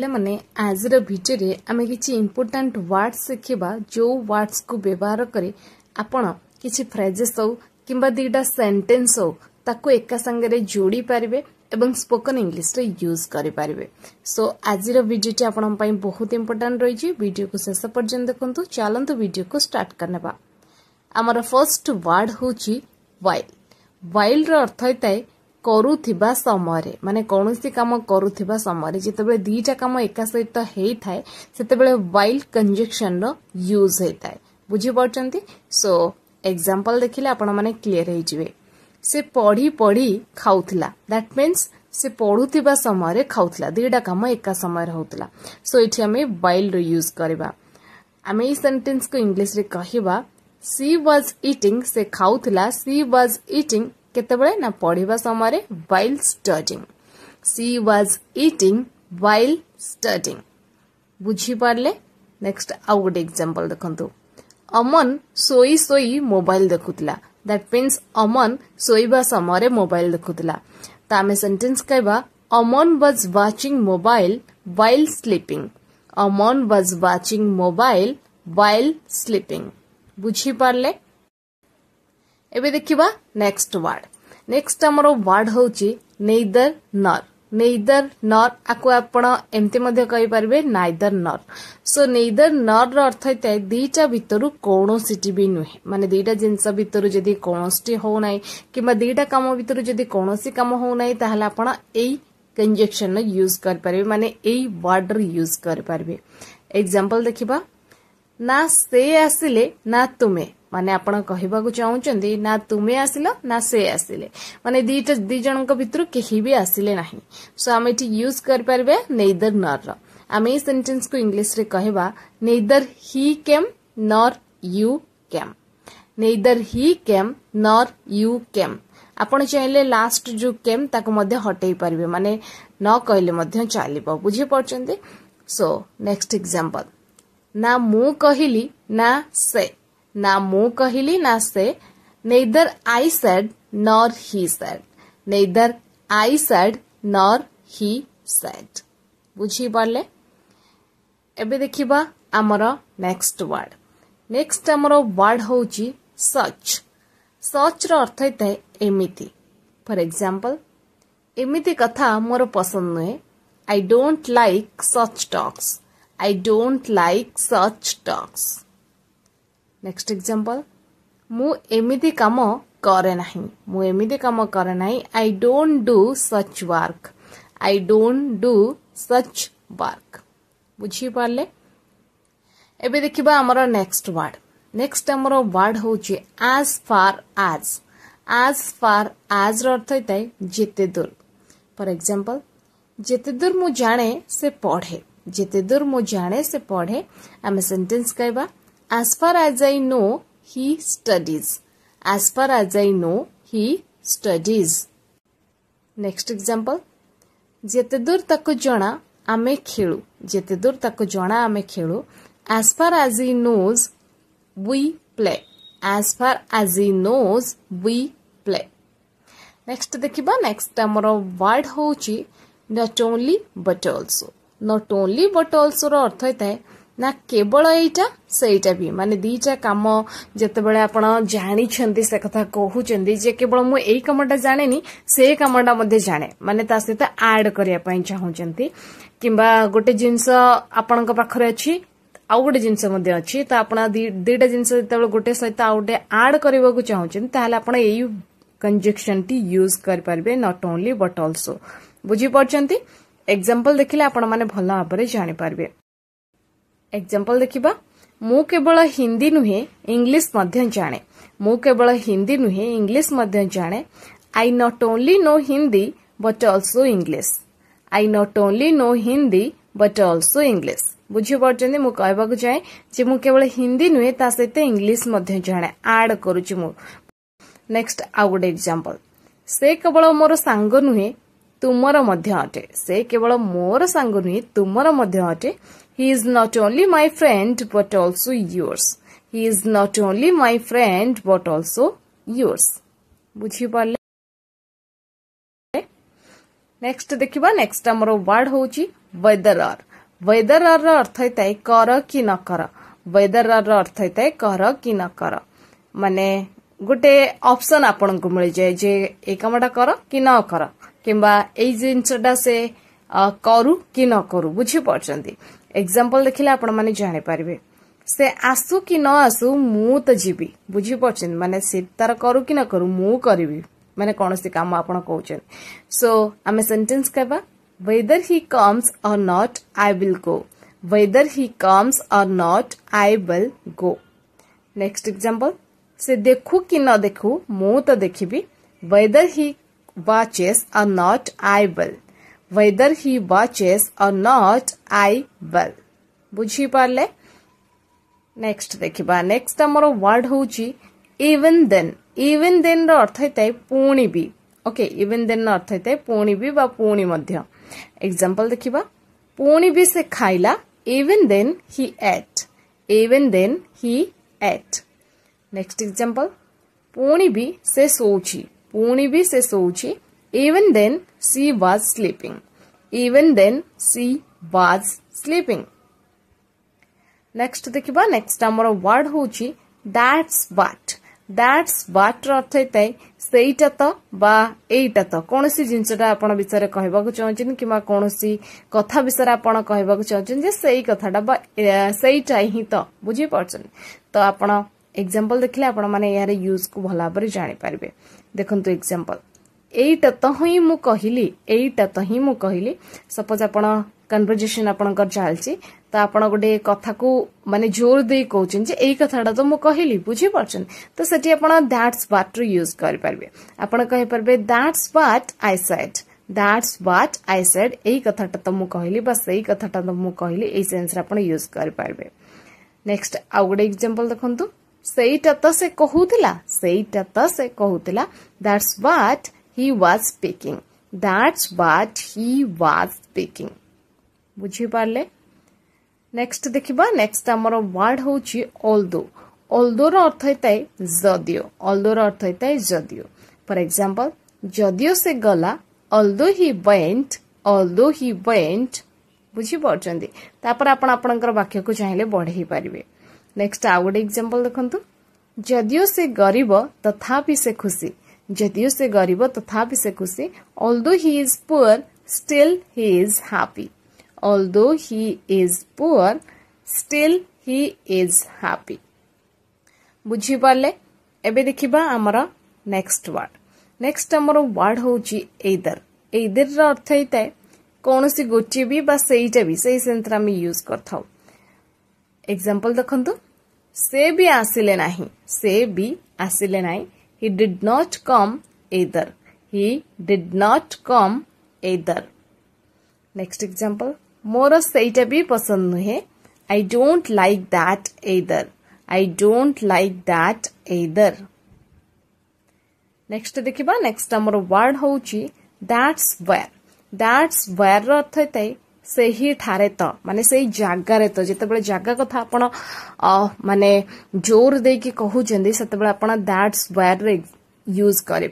पाने आज भिडियो आम कि इम्पोर्टाट व्ड्स शिखा जो व्ड्स को व्यवहार कर फ्रेजेस हो कि दीटा सेन्टेन्स हो ताको एका सांगे जोड़ी पारे एवं स्पोकन इंग्लीश रे यूज करें सो आज भिडटे आप बहुत इम्पोर्टाट रही भिड को शेष पर्यटन देखते चलत भिड को स्टार्ट करने आमर फर्स्ट वार्ड हूँ वाइल वाइल्ड रर्थ होता है करूवा समय मान कौन कम कर समय जिते दिटा कम एक सहित होता है से वाइल्ड कंजक्शन रूज होता है बुझी सो एक्जामपल देखने आप क्लीयर हो से पढ़ी पढ़ी खाऊला दैट मीनस से पढ़ुवा समय खाऊला दिटा कम एक समय होता सो ये आम वाइल्ड यूज करवा आम येन्टेन्स को इंग्लीश्रे कह सी वाज इटिंग से खाऊला सी व्वाज इटिंग केतबेले समय रे व्हाइल स्टडिंग अमन सोई सोई मोबाइल देखुतला दैट मींस अमन सोईबा समय मोबाइल देखुतला त आमे सेंटेंस कहबा Aman was watching mobile while sleeping Aman was watching mobile while sleeping बुझी पारले ଏବେ ଦେଖିବା ନେକ୍ସଟ ୱାର୍ଡ ନେକ୍ସଟ ଆମର ୱାର୍ଡ ହେଉଛି ନେଇଦର ନର୍ ନେଇଦର ନର୍ ଆକୁ ଆପଣ ଏମିତି ମଧ୍ୟ କହିପାରିବେ ନାଇଦର ନର୍ ସୋ ନେଇଦର ନର୍ର ଅର୍ଥ ହେଇଥାଏ ଦୁଇଟା ଭିତରୁ କୌଣସିଟି ବି ନୁହେଁ ମାନେ ଦୁଇଟା ଜିନିଷ ଭିତରୁ ଯଦି କୌଣସିଟି ହେଉନାହିଁ କିମ୍ବା ଦୁଇଟା କାମ ଭିତରୁ ଯଦି କୌଣସି କାମ ହେଉନାହିଁ ତାହେଲେ ଆପଣ ଏଇ कंजक्शन यूज करें मान यर्डर यूज करें एक्जामपल देखा ना से आसिले ना तुम्हें मान आप कहिबा को चाहुचंदी ना तुमे आसिलो ना से आसिले मान दिज दी भी आसिले नाही सो आमे इट यूज कर परबे नेदर नॉर रो आमे को इंग्लिश रे कहिबा nether he came nor you came neither he came nor you came आपण चाहिले लास्ट जो केम ताको हटे हटेई मान न कहले चल बुझे बुझि सो नेक्ट एग्जांपल ना मु कहिली ना से ना मु कहली ना से nether I said nor he said neither I said nor he said बुझी पारे एबे देखिबा आमर नेक्स्ट वर्ड नेक्स्ट आमर वर्ड हूँ सच सच रर्थ है एमती फर एग्जांपल एमती कथा मोर पसंद नुहे I don't like such talks I don't like such talks next example मु एमिती काम करे ना मु एमिती काम करे ना I don't do such work I don't do such work बुझी पारले एबे देखिबा हमर नेक्स्ट वर्ड नेक्स्ट हमर वर्ड होची as far as as far as र अर्थ होइतै जते दूर फॉर एग्जांपल जते दूर मु जाने से पढ़े जते दूर मु जाने से पढ़े आमे सेंटेंस कहबा As far as I know, he studies. As far as I know, he studies. Next example. ଯେତେଦୂର ତାକୁ ଜଣା ଆମେ ଖେଳୁ ଯେତେଦୂର ତାକୁ ଜଣା ଆମେ ଖେଳୁ as far as he knows we play as far as he knows we play next देखिबां next ଆମର word होची not only but also not only but also ର ଅର୍ଥ ନା କେବଳ ଏଇଟା ସେଇଟା ବି ମାନେ ଦୁଇଟା କାମ ଯେତେବେଳେ ଆପଣ ଜାଣିଛନ୍ତି ସେ କଥା କହୁଛନ୍ତି ଯେ କେବଳ ମୁଁ ଏଇ କାମଟା ଜାଣେନି ସେ କାମଟା ମଧ୍ୟ ଜାଣେ ମାନେ ତା ସହିତ ଆଡ୍ କରିବା ପାଇଁ ଚାହୁଁଛନ୍ତି କିମ୍ବା ଗୋଟେ ଜିନିଷ ଆପଣଙ୍କ ପାଖରେ ଅଛି ଆଉ ଗୋଟେ ଜିନିଷ ମଧ୍ୟ ଅଛି ତ ଆପଣ ଦୁଇଟା ଜିନିଷ ଯେତେବେଳେ ଗୋଟେ ସହିତ ଆଉ ଗୋଟେ ଆଡ୍ କରିବାକୁ ଚାହୁଁଛନ୍ତି ତାହେଲେ ଆପଣ ଏଇ କଞ୍ଜେକ୍ସନଟି ୟୁଜ୍ କରିପାରିବେ ନଟ୍ ଓନ୍ଲି ବଟ୍ ଅଲ୍ସୋ ବୁଝିପାରୁଛନ୍ତି ଏକ୍ଜାମ୍ପଲ୍ ଦେଖିଲେ ଆପଣମାନେ ଭଲ ଭାବରେ ଜାଣିପାରିବେ ଏକ୍ଜାମ୍ପଲ୍ ଦେଖିବା ମୁଁ କେବଳ ହିନ୍ଦୀ ନୁହେଁ ଇଂଲିଶ ମଧ୍ୟ ଜାଣେ ମୁଁ କେବଳ ହିନ୍ଦୀ ନୁହେଁ ଇଂଲିଶ ମଧ୍ୟ ଜାଣେ I not only know Hindi but also English I not only know Hindi but also English ବୁଝିପାରୁଛନ୍ତି ମୁଁ କହିବାକୁ ଚାହେଁ ଯେ ମୁଁ କେବଳ ହିନ୍ଦୀ ନୁହେଁ ତା ସହିତ ଇଂଲିଶ ମଧ୍ୟ ଜାଣେ ଆଡ୍ କରୁଛି ମୁଁ ନେକ୍ସଟ ଆଉ ଗୋଟେ ଏକ୍ଜାମ୍ପଲ୍ ସେ କେବଳ ମୋର ସାଙ୍ଗ ନୁହେଁ ତୁମର ମଧ୍ୟ ଅଟେ ସେ କେବଳ ମୋର ସାଙ୍ଗ ନୁହେଁ ତୁମର ମଧ୍ୟ ଅଟେ He is not only my friend but also yours. He is not only my friend but also yours. বুঝি পারলে নেক্সট দেখিবা নেক্সট আমার ওয়ার্ড হচ্ছে ওয়েদরর ওয়েদরর অর্থ হইতায় কর কি ন কর ওয়েদরর অর্থ হইতায় কর কি ন কর মানে ଗୋଟେ ଅପସନ୍ ଆପଣଙ୍କୁ ମିଳିଯାଏ ଯେ ଏଇ କାମଟା କର କି ନ କର କିମ୍ବା ଏଇ ଜିନିଷଟା ସେ କରୁ କି ନ କରୁ ବୁଝିପାରୁଛନ୍ତି एक्जामपल देखे आपणपर से आसु कि न आसु मु तो जी बुझी पड़े मानते सीतार करू कि न करू मु करी मानते कौन काम आप कौन सो आम सेन्टेन्स कह whether he comes or not I will go whether he comes or not I will go next example से देखु कि न देखू मु तो देखी whether he watches or not I will whether he watches or not i will ବୁଝି ପାରିଲେ ନେକ୍ସଟ ଦେଖିବା ନେକ୍ସଟ ଆମର ୱାର୍ଡ ହେଉଛି ଇଭେନ୍ ଦେନ୍ ଇଭେନ୍ ଦେନ୍ର ଅର୍ଥ ହେଇଥାଏ ପୁଣି ବି ଓକେ ଇଭେନ୍ ଦେନ୍ର ଅର୍ଥ ହେଇଥାଏ ପୁଣି ବି ବା ପୁଣି ମଧ୍ୟ ଏକ୍ଜାମ୍ପଲ ଦେଖିବା ପୁଣି ବି ସେ ଖାଇଲା even then he ate even then he ate next example ପୁଣି ବି ସେ ଶୋଉଛି ପୁଣି ବି ସେ ଶୋଉଛି even then She was sleeping. Even then, she was sleeping. Next देखिबा next ଆମର word होची that's what that's what ର ଅର୍ଥ ହେଇଥାଏ ସେଇଟା ତ ବା ଏଇଟା ତ କୌଣସି ଜିନିଷଟା ଆପଣ ବିଷୟରେ କହିବାକୁ ଚାହୁଁଛନ୍ତି କିମ୍ବା କୌଣସି କଥା ବିଷୟରେ ଆପଣ କହିବାକୁ ଚାହୁଁଛନ୍ତି ଯେ ସେଇ କଥାଟା ବା ସେଇଟା ହିଁ ତ ବୁଝିପାରୁଛନ୍ତି ତ ଆପଣ ଏକ୍ଜାମ୍ପଲ୍ ଦେଖିଲେ ଆପଣମାନେ ଏହାର ୟୁଜ୍କୁ ଭଲ ଭାବରେ ଜାଣିପାରିବେ ଦେଖନ୍ତୁ ଏକ୍ଜାମ୍ପଲ୍ ଏଇଟା ତ ହିଁ ମୁଁ କହିଲି ଏଇଟା ତ ହିଁ ମୁଁ କହିଲି ସପୋଜ୍ ଆପଣ କନଭରଜେସନ୍ ଆପଣଙ୍କର ଚାଲିଛି ତ ଆପଣ ଗୋଟେ କଥାକୁ ମାନେ ଜୋର ଦେଇ କହୁଛନ୍ତି ଯେ ଏଇ କଥାଟା ତ ମୁଁ କହିଲି ବୁଝିପାରୁଛନ୍ତି ତ ସେଠି ଆପଣ ଦ୍ୟାଟ୍ସ ବାଟ୍ର ୟୁଜ୍ କରିପାରିବେ ଆପଣ କହିପାରିବେ that's what I said that's what I said ଏଇ କଥାଟା ତ ମୁଁ କହିଲି ବା ସେଇ କଥାଟା ତ ମୁଁ କହିଲି ଏଇ ସେନ୍ସରେ ଆପଣ ୟୁଜ୍ କରିପାରିବେ ନେକ୍ସଟ ଆଉ ଗୋଟେ ଏକ୍ଜାମ୍ପଲ୍ ଦେଖନ୍ତୁ ସେଇଟା ତ ସେ କହୁଥିଲା ସେଇଟା ତ ସେ କହୁଥିଲା that's what he was speaking that's what he was speaking बुझे पारे नेक्स्ट देखा नेक्स्ट आम वार्ड हूँ अल्दो अल्दो रर्थ होता है जदि अल्दो रर्थ होता है जदिओ फर एक्जाम्पल जदिओ से गला अल्दो हि वेन्ट अल्दो हि वेन्ट बुझी पार्टी आपर को चाहिए बढ़े पारे नेक्स्ट आउ गए एक्जाम्पल देखु जदिओ से गरीब तथापि से खुशी ଯଦିଓ ସେ ଗରିବ ତଥାପି ସେ ଖୁସି although he is poor still he is happy although he is poor still he is happy ବୁଝିପାରିଲେ ଏବେ ଦେଖିବା ଆମର ନେକ୍ସଟ ୱାର୍ଡ ନେକ୍ସଟ ଆମର ୱାର୍ଡ ହେଉଛି ଏଇଦର ଏଇଦରର ଅର୍ଥ ହେଇଥାଏ କୌଣସି ଗୋଟିଏ ବି ବା ସେଇଟା ବି ସେଇ ସେନ୍ସରେ ଆମେ ୟୁଜ୍ କରିଥାଉ ଏକ୍ଜାମ୍ପଲ୍ ଦେଖନ୍ତୁ ସେ ବି ଆସିଲେ ନାହିଁ ସେ ବି ଆସିଲେ ନାହିଁ He did not come either. He did not come either. Next example. Mora seita bhi pasand nahi I don't like that either. I don't like that either. Next देखा नेक्स्ट आमर वार्ड हूँ दैट्स वेयर दैट्स वेयर अर्थ होता है से ही ठारे तो माने से जगार तो जिते बड़े जगह कथ मान जोर दे कि कहते सेत दैट्स वायर रे यूज करें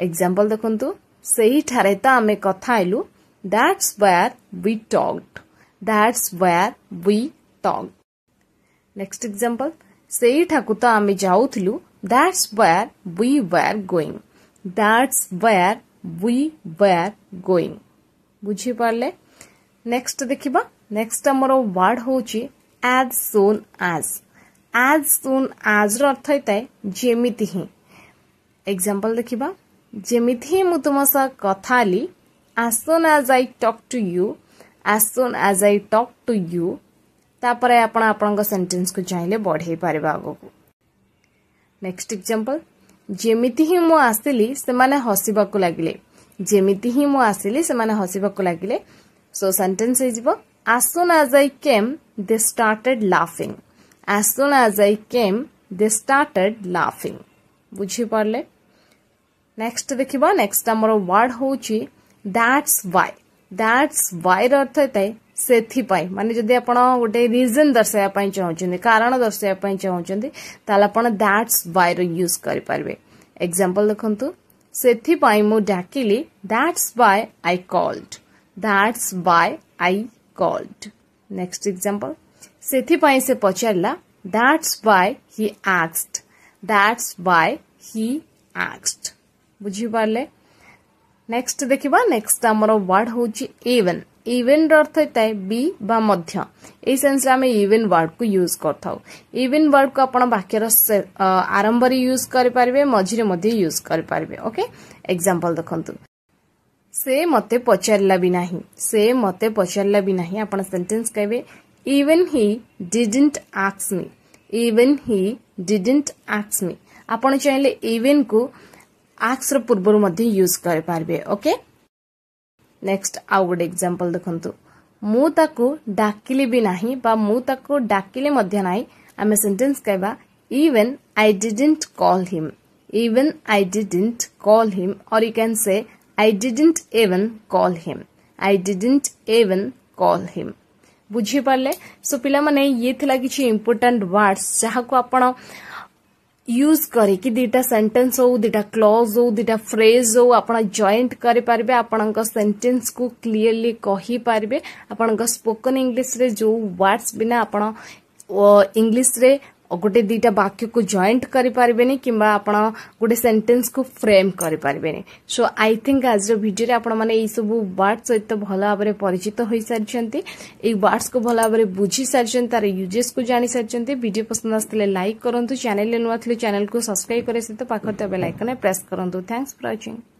एक्जाम्पल देखु से ही ठारे तो आम कथलु that's where we talked that's where we talked next example से ठाकू तो आम जाऊ that's where we were going that's where we were going बुझीपारे नेक्स्ट देखिबा नेक्स्ट आमर वार्ड होउची as soon as as soon आज रो अर्थ होता है जेमिति ही एग्जांपल देखिबा जेमिति ही मु तुम सा कथा ली as soon as i talk to you as soon as i talk to तापर आपण को चाहिले बढ़े पारिबा आगो को नेक्स्ट एग्जांपल ଯେମିତି ହିଁ ମୁଁ ଆସିଲି ସେମାନେ ହସିବାକୁ ଲାଗିଲେ ଯେମିତି ହିଁ ମୁଁ ଆସିଲି ସେମାନେ ହସିବାକୁ ଲାଗିଲେ So sentence is as soon as I came they started laughing. As soon as I came they started laughing. বুঝি পারলে নেক্সট দেখিবা নেক্সট আমার ওয়ার্ড হচ্ছে দ্যাটস ওয়াই দ্যাটস ওয়াইর অর্থ ଥାଏ ସେଥିପାଇଁ ମାନେ ଯଦି ଆପଣ ଗୋଟେ ରିଜନ୍ ଦର୍ଶାଇବା ପାଇଁ ଚାହୁଁଛନ୍ତି କାରଣ ଦର୍ଶାଇବା ପାଇଁ ଚାହୁଁଛନ୍ତି ତାହେଲେ ଆପଣ ଦ୍ୟାଟ୍ସ ୱାଇର ୟୁଜ୍ କରିପାରିବେ ଏକ୍ଜାମ୍ପଲ୍ ଦେଖନ୍ତୁ ସେଥିପାଇଁ ମୁଁ ଡାକିଲି that's why I called That's why I called Next example. ସେଥିପାଇଁ ସେ ପଚାରିଲା That's why Hi ଆକ୍ସଡ଼୍ That's why ହି ଆକ୍ସଡ଼୍ ବୁଝିପାରିଲେ ନେକ୍ସଟ ଦେଖିବା ନେକ୍ସଟ ଆମର ୱାର୍ଡ ହେଉଛି ଇଭେନ୍ ଇଭେନ୍ର ଅର୍ଥ ହେଇଥାଏ ବି ବା ମଧ୍ୟ ଏଇ ସେନ୍ସରେ ଆମେ ଇଭେନ୍ ୱାର୍ଡକୁ ୟୁଜ୍ କରିଥାଉ ଇଭେନ୍ ୱାର୍ଡକୁ ଆପଣ ବାକ୍ୟର ଆରମ୍ଭରେ ୟୁଜ୍ କରିପାରିବେ ମଝିରେ ମଧ୍ୟ ୟୁଜ୍ କରିପାରିବେ ଓକେ ଏକ୍ଜାମ୍ପଲ୍ ଦେଖନ୍ତୁ से मत पचारा भी ना से मत पचारा भी ना आप सेटे कहे इवेन हि डिडंट आक्स मी इवेन हि डिडंट आक्स मी आप चाहिए इवेन को आक्स रूर्वर यूज कर पार्बे ओके नेक्स्ट आउ गोटे एक्जामपल देखु मुझे डाकिले भी ना मुझे डाक ना आम सेटे कहवा even I didn't call him even I didn't call him और you can say I didn't even call him I didn't even call him बुझी पारे सो पे ये कि इम्पोर्टाट वार्डस जहाँ को आप यूज कर दिटा सेन्टेन्स हो दिटा क्लज हो दिटा फ्रेज हो आप जयंट करेन्टेन्स को क्लीयरली कहीपर आपण स्पोकन इंग्लीश्रे जो वार्डस बिना आप इंग्लीश्रे गोटे दिटा वाक्य को जॉइंट करें कि गोटे सेन्टेन्स को फ्रेम करें सो आई थिंक आज भिडियो आपने यही सब वार्ड सहित भल भाव परिचित हो सारी वार्डस को भल भाव बुझी सारी तार यूजेस को जान सारी भिडियो पसंद आसते लाइक करूँ चैनल नुआ चैनल को सब्सक्राइब करें सहित पाखे बेल आइकन प्रेस करूँ थैंक्स फर वाचिंग